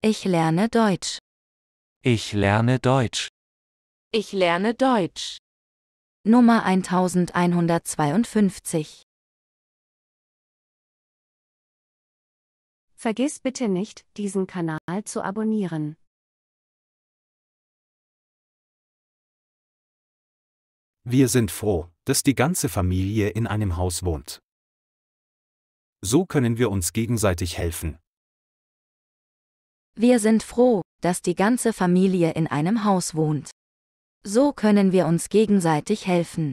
Ich lerne Deutsch. Ich lerne Deutsch. Ich lerne Deutsch. Nummer 1152. Vergiss bitte nicht, diesen Kanal zu abonnieren. Wir sind froh, dass die ganze Familie in einem Haus wohnt. So können wir uns gegenseitig helfen. Wir sind froh, dass die ganze Familie in einem Haus wohnt. So können wir uns gegenseitig helfen.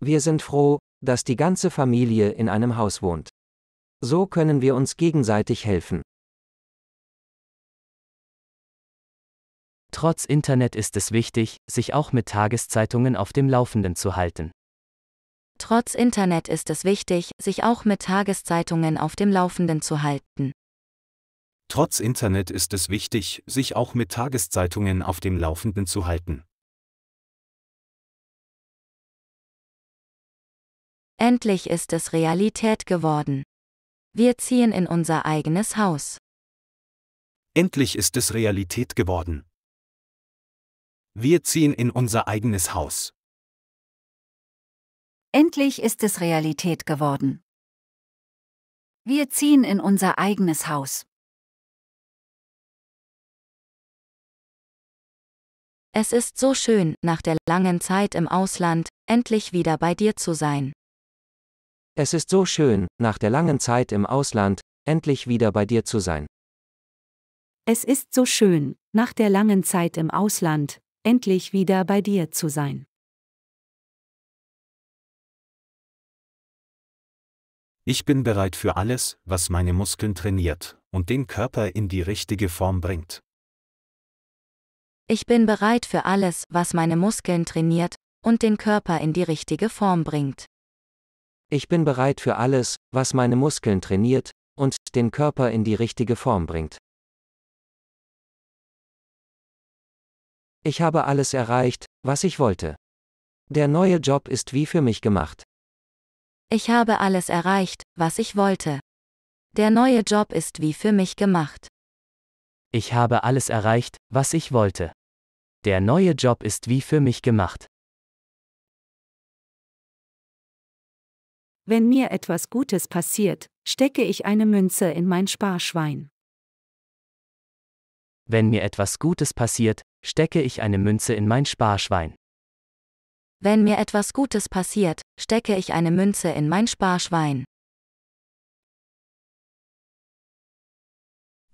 Wir sind froh, dass die ganze Familie in einem Haus wohnt. So können wir uns gegenseitig helfen. Trotz Internet ist es wichtig, sich auch mit Tageszeitungen auf dem Laufenden zu halten. Trotz Internet ist es wichtig, sich auch mit Tageszeitungen auf dem Laufenden zu halten. Trotz Internet ist es wichtig, sich auch mit Tageszeitungen auf dem Laufenden zu halten. Endlich ist es Realität geworden. Wir ziehen in unser eigenes Haus. Endlich ist es Realität geworden. Wir ziehen in unser eigenes Haus. Endlich ist es Realität geworden. Wir ziehen in unser eigenes Haus. Es ist so schön, nach der langen Zeit im Ausland, endlich wieder bei dir zu sein. Es ist so schön, nach der langen Zeit im Ausland, endlich wieder bei dir zu sein. Es ist so schön, nach der langen Zeit im Ausland, endlich wieder bei dir zu sein. Ich bin bereit für alles, was meine Muskeln trainiert und den Körper in die richtige Form bringt. Ich bin bereit für alles, was meine Muskeln trainiert und den Körper in die richtige Form bringt. Ich bin bereit für alles, was meine Muskeln trainiert und den Körper in die richtige Form bringt. Ich habe alles erreicht, was ich wollte. Der neue Job ist wie für mich gemacht. Ich habe alles erreicht, was ich wollte. Der neue Job ist wie für mich gemacht. Ich habe alles erreicht, was ich wollte. Der neue Job ist wie für mich gemacht. Wenn mir etwas Gutes passiert, stecke ich eine Münze in mein Sparschwein. Wenn mir etwas Gutes passiert, stecke ich eine Münze in mein Sparschwein. Wenn mir etwas Gutes passiert, stecke ich eine Münze in mein Sparschwein.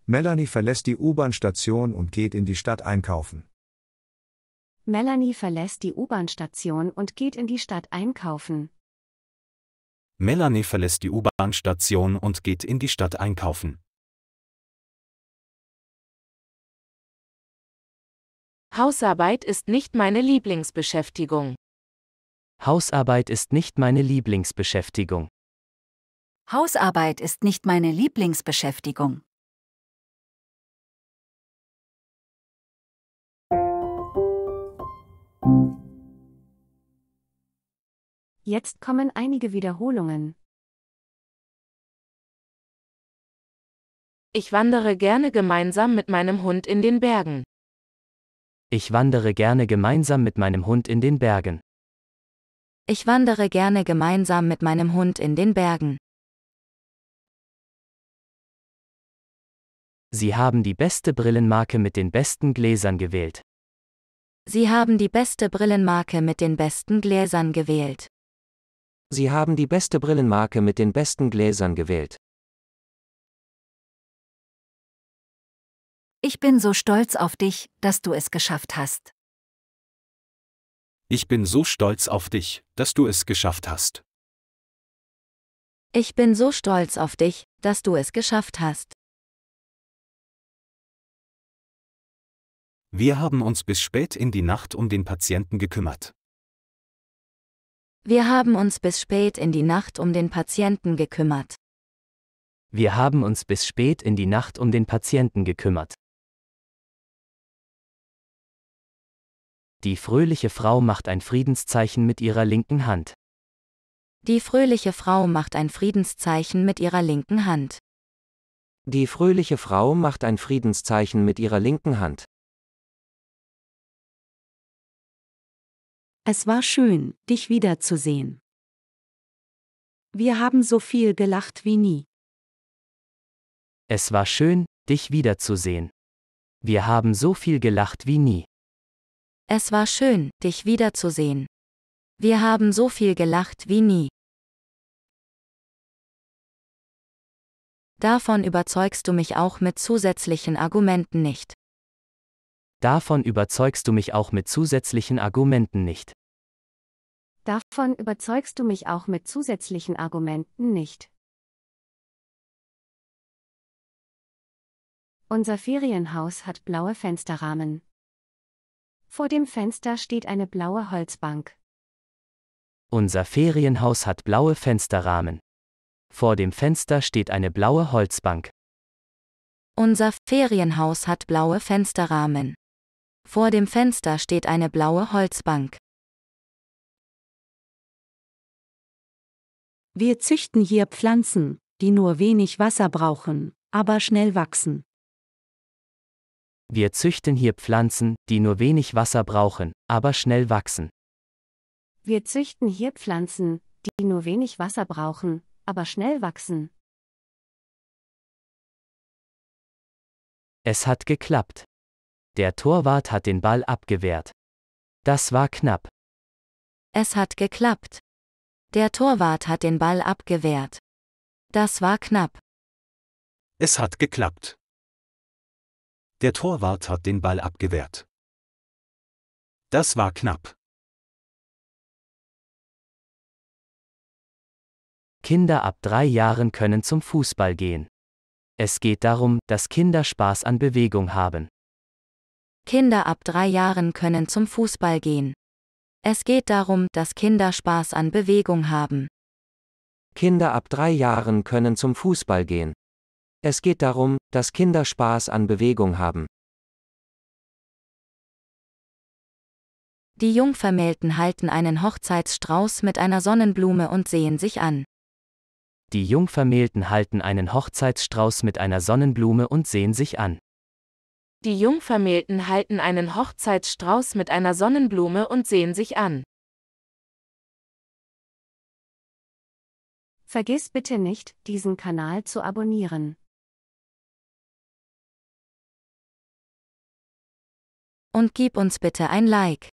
Melanie verlässt die U-Bahn-Station und geht in die Stadt einkaufen. Melanie verlässt die U-Bahn-Station und geht in die Stadt einkaufen. Melanie verlässt die U-Bahn-Station und geht in die Stadt einkaufen. Hausarbeit ist nicht meine Lieblingsbeschäftigung. Hausarbeit ist nicht meine Lieblingsbeschäftigung. Hausarbeit ist nicht meine Lieblingsbeschäftigung. Jetzt kommen einige Wiederholungen. Ich wandere gerne gemeinsam mit meinem Hund in den Bergen. Ich wandere gerne gemeinsam mit meinem Hund in den Bergen. Ich wandere gerne gemeinsam mit meinem Hund in den Bergen. Sie haben die beste Brillenmarke mit den besten Gläsern gewählt. Sie haben die beste Brillenmarke mit den besten Gläsern gewählt. Sie haben die beste Brillenmarke mit den besten Gläsern gewählt. Ich bin so stolz auf dich, dass du es geschafft hast. Ich bin so stolz auf dich, dass du es geschafft hast. Ich bin so stolz auf dich, dass du es geschafft hast. Wir haben uns bis spät in die Nacht um den Patienten gekümmert. Wir haben uns bis spät in die Nacht um den Patienten gekümmert. Wir haben uns bis spät in die Nacht um den Patienten gekümmert. Die fröhliche Frau macht ein Friedenszeichen mit ihrer linken Hand. Die fröhliche Frau macht ein Friedenszeichen mit ihrer linken Hand. Die fröhliche Frau macht ein Friedenszeichen mit ihrer linken Hand. Es war schön, dich wiederzusehen. Wir haben so viel gelacht wie nie. Es war schön, dich wiederzusehen. Wir haben so viel gelacht wie nie. Es war schön, dich wiederzusehen. Wir haben so viel gelacht wie nie. Davon überzeugst du mich auch mit zusätzlichen Argumenten nicht. Davon überzeugst du mich auch mit zusätzlichen Argumenten nicht. Davon überzeugst du mich auch mit zusätzlichen Argumenten nicht. Unser Ferienhaus hat blaue Fensterrahmen. Vor dem Fenster steht eine blaue Holzbank. Unser Ferienhaus hat blaue Fensterrahmen. Vor dem Fenster steht eine blaue Holzbank. Unser Ferienhaus hat blaue Fensterrahmen. Vor dem Fenster steht eine blaue Holzbank. Wir züchten hier Pflanzen, die nur wenig Wasser brauchen, aber schnell wachsen. Wir züchten hier Pflanzen, die nur wenig Wasser brauchen, aber schnell wachsen. Wir züchten hier Pflanzen, die nur wenig Wasser brauchen, aber schnell wachsen. Es hat geklappt. Der Torwart hat den Ball abgewehrt. Das war knapp. Es hat geklappt. Der Torwart hat den Ball abgewehrt. Das war knapp. Es hat geklappt. Der Torwart hat den Ball abgewehrt. Das war knapp. Kinder ab drei Jahren können zum Fußball gehen. Es geht darum, dass Kinder Spaß an Bewegung haben. Kinder ab drei Jahren können zum Fußball gehen. Es geht darum, dass Kinder Spaß an Bewegung haben. Kinder ab drei Jahren können zum Fußball gehen. Es geht darum, dass Kinder Spaß an Bewegung haben. Die Jungvermählten halten einen Hochzeitsstrauß mit einer Sonnenblume und sehen sich an. Die Jungvermählten halten einen Hochzeitsstrauß mit einer Sonnenblume und sehen sich an. Die Jungvermählten halten einen Hochzeitsstrauß mit einer Sonnenblume und sehen sich an. Vergiss bitte nicht, diesen Kanal zu abonnieren. Und gib uns bitte ein Like.